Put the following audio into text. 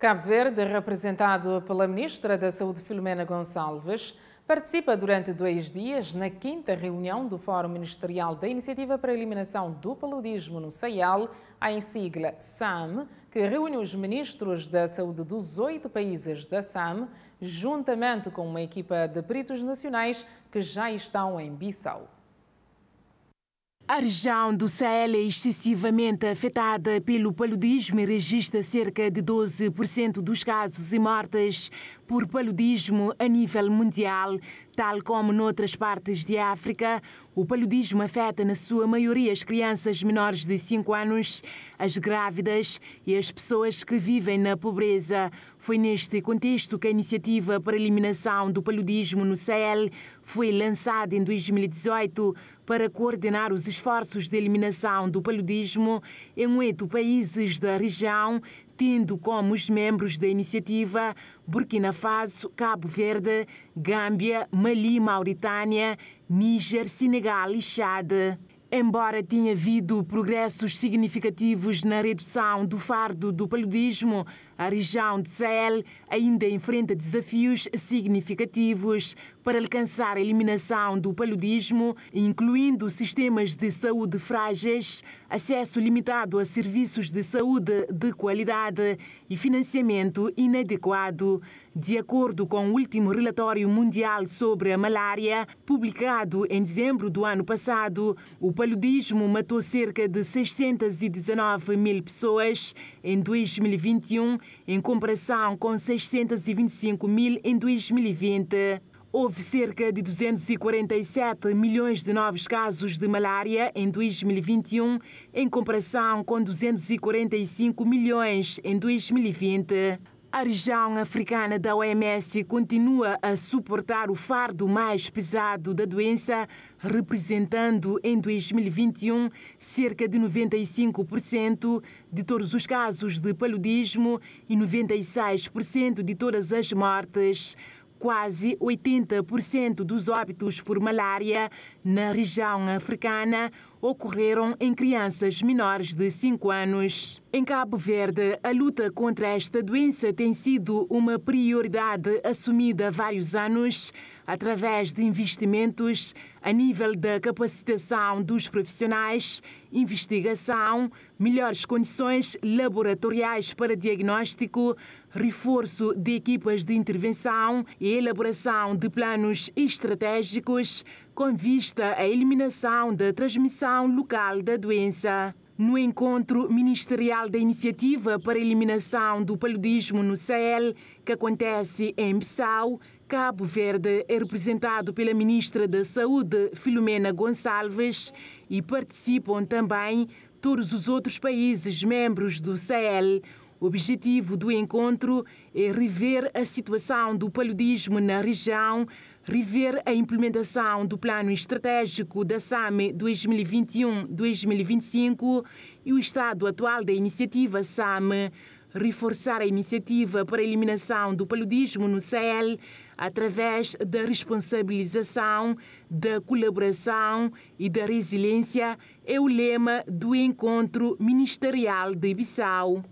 Cabo Verde, representado pela Ministra da Saúde Filomena Gonçalves, participa durante dois dias na quinta reunião do Fórum Ministerial da Iniciativa para a Eliminação do Paludismo no SAIAL, em sigla SAM, que reúne os ministros da saúde dos oito países da SAM, juntamente com uma equipa de peritos nacionais que já estão em Bissau. A região do Sahel é excessivamente afetada pelo paludismo e registra cerca de 12% dos casos e mortes por paludismo a nível mundial, tal como noutras partes de África. O paludismo afeta, na sua maioria, as crianças menores de 5 anos, as grávidas e as pessoas que vivem na pobreza. Foi neste contexto que a iniciativa para a eliminação do paludismo no Sahel foi lançada em 2018 para coordenar os esforços de eliminação do paludismo em oito países da região, tendo como os membros da iniciativa Burkina Faso, Cabo Verde, Gâmbia, Mali, Mauritânia, Níger, Senegal e Chad. Embora tenha havido progressos significativos na redução do fardo do paludismo, a região do Sahel ainda enfrenta desafios significativos para alcançar a eliminação do paludismo, incluindo sistemas de saúde frágeis, acesso limitado a serviços de saúde de qualidade e financiamento inadequado. De acordo com o último relatório mundial sobre a malária, publicado em dezembro do ano passado, o paludismo matou cerca de 619 mil pessoas em 2021 em comparação com 625 mil em 2020. Houve cerca de 247 milhões de novos casos de malária em 2021, em comparação com 245 milhões em 2020. A região africana da OMS continua a suportar o fardo mais pesado da doença, representando em 2021 cerca de 95% de todos os casos de paludismo e 96% de todas as mortes quase 80% dos óbitos por malária na região africana ocorreram em crianças menores de 5 anos. Em Cabo Verde, a luta contra esta doença tem sido uma prioridade assumida há vários anos através de investimentos a nível da capacitação dos profissionais, investigação, melhores condições laboratoriais para diagnóstico, reforço de equipas de intervenção e elaboração de planos estratégicos com vista à eliminação da transmissão local da doença. No encontro ministerial da Iniciativa para a Eliminação do Paludismo no Sahel, que acontece em Bissau, Cabo Verde é representado pela ministra da Saúde, Filomena Gonçalves, e participam também todos os outros países membros do Sahel. O objetivo do encontro é rever a situação do paludismo na região, rever a implementação do Plano Estratégico da SAME 2021-2025 e o estado atual da iniciativa SAME reforçar a iniciativa para a eliminação do paludismo no Sahel através da responsabilização, da colaboração e da resiliência é o lema do encontro ministerial de Bissau.